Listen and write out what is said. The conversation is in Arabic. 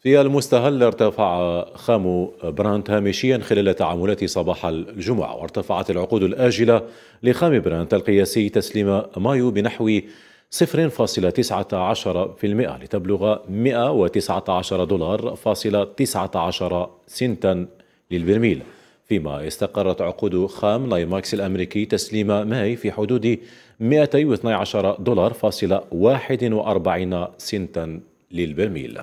في المستهل ارتفع خام برانت هامشيا خلال تعاملات صباح الجمعة وارتفعت العقود الآجلة لخام برانت القياسي تسليم مايو بنحو 0.19% لتبلغ 119 دولار فاصلة 19 سنتا للبرميل فيما استقرت عقود خام لايماكس الأمريكي تسليم ماي في حدود 212 دولار فاصلة 41 سنتا للبرميل